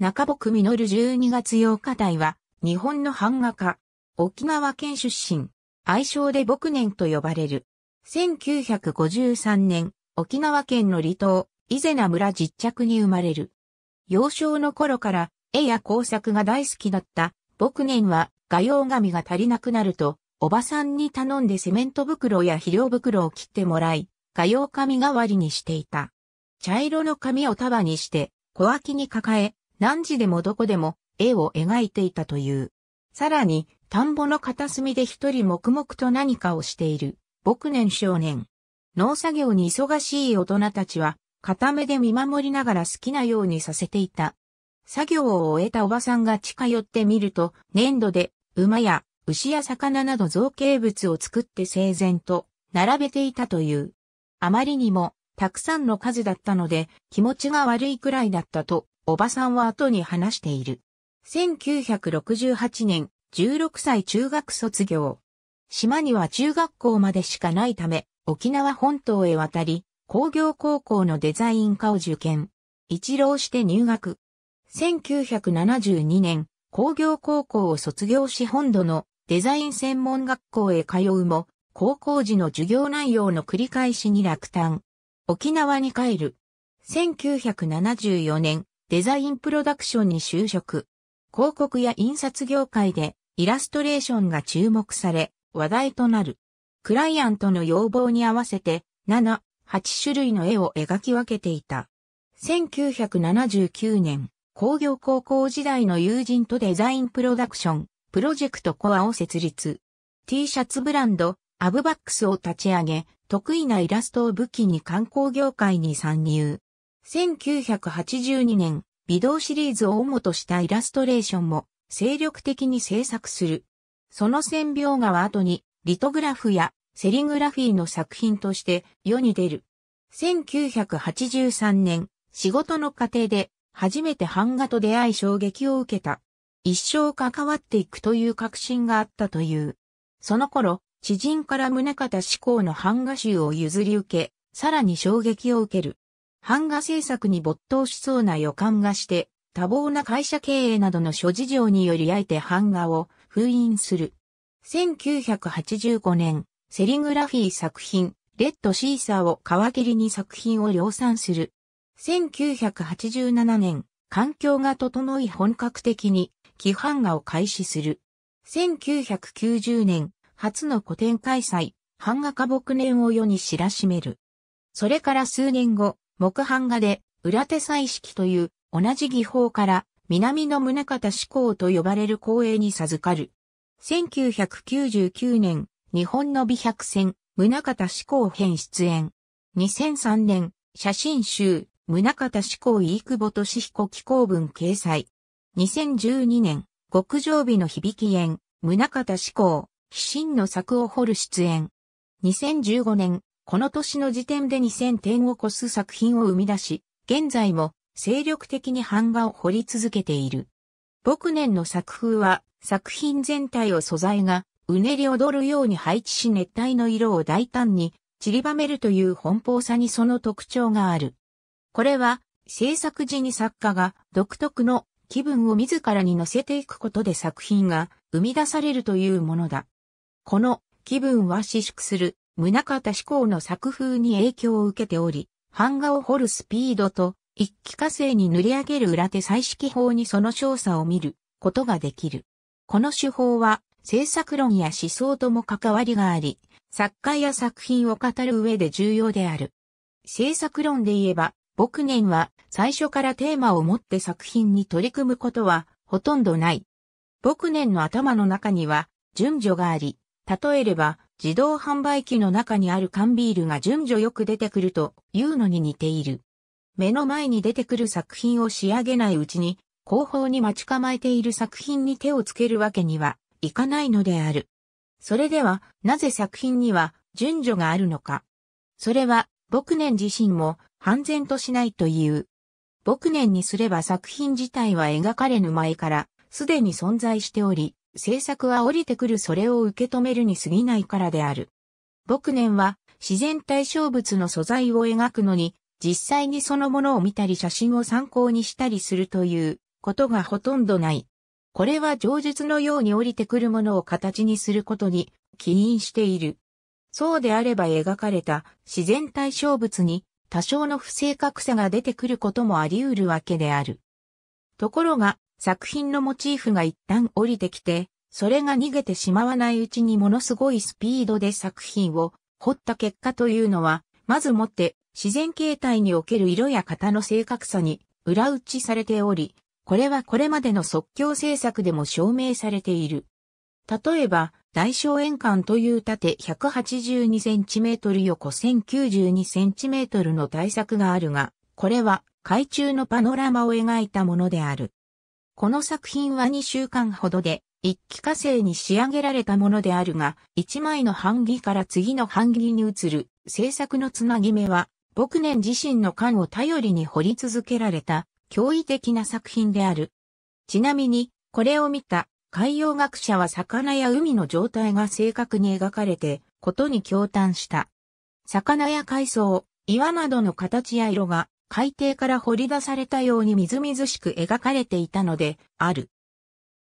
中牧実12月8日台は、日本の版画家、沖縄県出身、愛称で牧年と呼ばれる。1953年、沖縄県の離島、伊是名村実着に生まれる。幼少の頃から絵や工作が大好きだった、牧年は画用紙が足りなくなると、おばさんに頼んでセメント袋や肥料袋を切ってもらい、画用紙代わりにしていた。茶色の紙を束にして、小脇に抱え、何時でもどこでも絵を描いていたという。さらに、田んぼの片隅で一人黙々と何かをしている、牧年少年。農作業に忙しい大人たちは、片目で見守りながら好きなようにさせていた。作業を終えたおばさんが近寄ってみると、粘土で馬や牛や魚など造形物を作って整然と並べていたという。あまりにもたくさんの数だったので気持ちが悪いくらいだったとおばさんは後に話している。1968年、16歳中学卒業。島には中学校までしかないため、沖縄本島へ渡り、工業高校のデザイン科を受験。一浪して入学。1972年、工業高校を卒業し本土のデザイン専門学校へ通うも、高校時の授業内容の繰り返しに落胆。沖縄に帰る。1974年、デザインプロダクションに就職。広告や印刷業界でイラストレーションが注目され、話題となる。クライアントの要望に合わせて、7、8種類の絵を描き分けていた。1979年、工業高校時代の友人とデザインプロダクション、プロジェクトコアを設立。T シャツブランド、アブバックスを立ち上げ、得意なイラストを武器に観光業界に参入。1982年、微動シリーズを主としたイラストレーションも精力的に制作する。その線描画は後に、リトグラフやセリグラフィーの作品として世に出る。1983年、仕事の過程で初めて版画と出会い衝撃を受けた。一生関わっていくという確信があったという。その頃、知人から宗方志向の版画集を譲り受け、さらに衝撃を受ける。版画制作に没頭しそうな予感がして、多忙な会社経営などの諸事情によりあえて版画を封印する。1985年、セリグラフィー作品、レッドシーサーを皮切りに作品を量産する。1987年、環境が整い本格的に、規版画を開始する。1990年、初の古典開催、版画化木年を世に知らしめる。それから数年後、木版画で、裏手彩色という同じ技法から南の宗方志向と呼ばれる光栄に授かる。1999年、日本の美百選、宗方志向編出演。2003年、写真集、宗方志向飯久保俊彦紀行文掲載。2012年、極上美の響き縁、宗方志向、非心の作を掘る出演。2015年、この年の時点で2000点を超す作品を生み出し、現在も精力的に版画を彫り続けている。僕年の作風は作品全体を素材がうねり踊るように配置し熱帯の色を大胆に散りばめるという奔放さにその特徴がある。これは制作時に作家が独特の気分を自らに乗せていくことで作品が生み出されるというものだ。この気分は私縮する宗方志向の作風に影響を受けており、版画を彫るスピードと、一気化成に塗り上げる裏手彩色法にその少佐を見ることができる。この手法は、制作論や思想とも関わりがあり、作家や作品を語る上で重要である。制作論で言えば、僕年は最初からテーマを持って作品に取り組むことはほとんどない。僕年の頭の中には順序があり、例えれば自動販売機の中にある缶ビールが順序よく出てくるというのに似ている。目の前に出てくる作品を仕上げないうちに、後方に待ち構えている作品に手をつけるわけにはいかないのである。それでは、なぜ作品には順序があるのか。それは、僕年自身も半然としないという。僕年にすれば作品自体は描かれぬ前から、すでに存在しており、政策は降りてくるそれを受け止めるに過ぎないからである。僕年は自然対象物の素材を描くのに、実際にそのものを見たり写真を参考にしたりするということがほとんどない。これは上述のように降りてくるものを形にすることに起因している。そうであれば描かれた自然対象物に多少の不正確さが出てくることもあり得るわけである。ところが、作品のモチーフが一旦降りてきて、それが逃げてしまわないうちにものすごいスピードで作品を掘った結果というのは、まずもって自然形態における色や型の正確さに裏打ちされており、これはこれまでの即興制作でも証明されている。例えば、大小円管という縦 182cm 横 1092cm の大作があるが、これは海中のパノラマを描いたものである。この作品は2週間ほどで一気化成に仕上げられたものであるが、一枚の版木から次の版木に移る制作のつなぎ目は、僕年自身の感を頼りに掘り続けられた驚異的な作品である。ちなみに、これを見た海洋学者は魚や海の状態が正確に描かれて、ことに驚嘆した。魚や海藻、岩などの形や色が海底から掘り出されたようにみずみずしく描かれていたので、ある。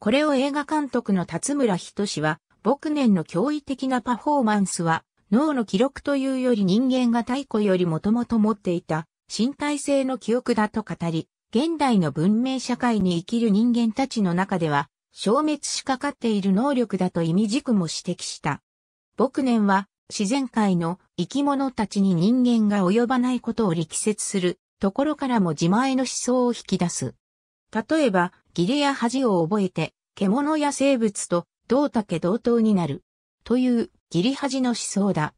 これを映画監督の辰村仁は、僕年の驚異的なパフォーマンスは、脳の記録というより人間が太古よりもともと持っていた身体性の記憶だと語り、現代の文明社会に生きる人間たちの中では、消滅しかかっている能力だと意味軸も指摘した。僕年は自然界の生き物たちに人間が及ばないことを力説するところからも自前の思想を引き出す。例えば、義理や恥を覚えて、獣や生物とた竹同等になる。という、義理恥の思想だ。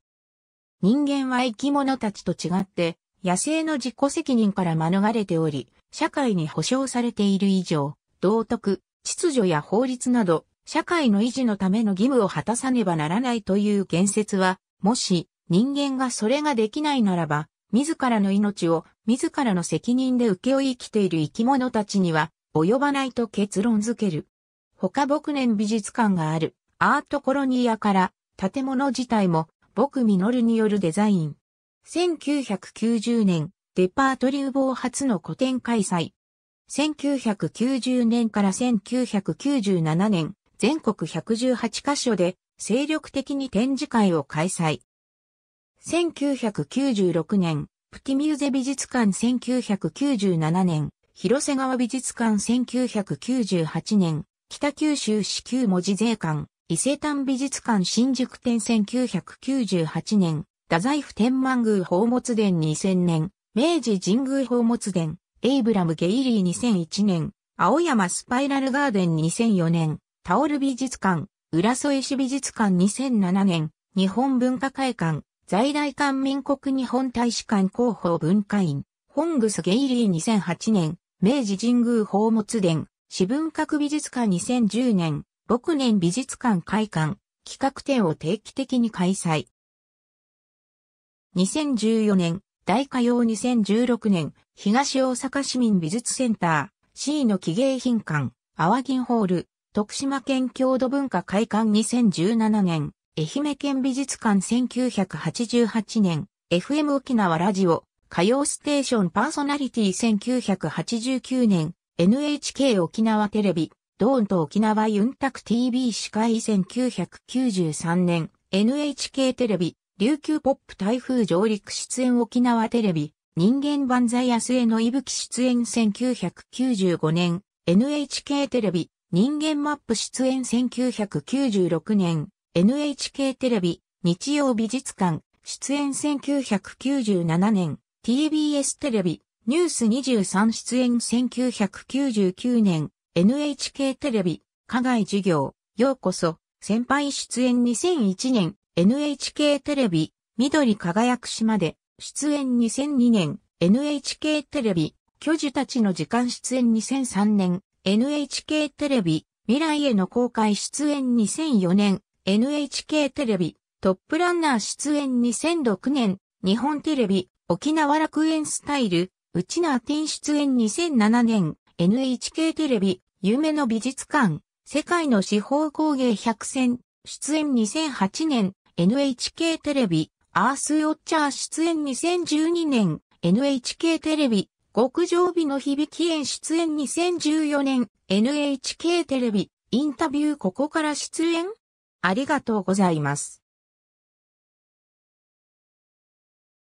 人間は生き物たちと違って、野生の自己責任から免れており、社会に保障されている以上、道徳、秩序や法律など、社会の維持のための義務を果たさねばならないという言説は、もし人間がそれができないならば、自らの命を自らの責任で受け負い生きている生き物たちには及ばないと結論づける。他牧年美術館があるアートコロニアから建物自体も僕ミノルによるデザイン。1990年、デパートリュボー初の個展開催。1990年から1997年、全国118カ所で精力的に展示会を開催。1996年、プティミューゼ美術館1997年、広瀬川美術館1998年、北九州市旧文字税館、伊勢丹美術館新宿店1998年、太宰府天満宮宝物殿2000年、明治神宮宝物殿、エイブラム・ゲイリー2001年、青山スパイラルガーデン2004年、タオル美術館、浦添市美術館2007年、日本文化会館、在来館民国日本大使館広報文化院、ホングスゲイリー2008年、明治神宮宝物殿、私文学美術館2010年、牧年美術館会館、企画展を定期的に開催。2014年、大火曜2016年、東大阪市民美術センター、C の記芸品館、淡銀ホール、徳島県郷土文化会館2017年、愛媛県美術館1988年、FM 沖縄ラジオ、歌謡ステーションパーソナリティ1989年、NHK 沖縄テレビ、ドーンと沖縄ユンタク TV 司会1993年、NHK テレビ、琉球ポップ台風上陸出演沖縄テレビ、人間万歳安江の息吹出演1995年、NHK テレビ、人間マップ出演1996年、NHK テレビ、日曜美術館、出演1997年、TBS テレビ、ニュース23出演1999年、NHK テレビ、課外授業、ようこそ、先輩出演2001年、NHK テレビ、緑輝く島で、出演2002年、NHK テレビ、巨樹たちの時間出演2003年、NHK テレビ、未来への公開出演2004年、NHK テレビ、トップランナー出演2006年、日本テレビ、沖縄楽園スタイル、ウチナーティン出演2007年、NHK テレビ、夢の美術館、世界の四方工芸百選、出演2008年、NHK テレビ、アースウォッチャー出演2012年、NHK テレビ、極上美の響き園出演2014年、NHK テレビ、インタビューここから出演ありがとうございます。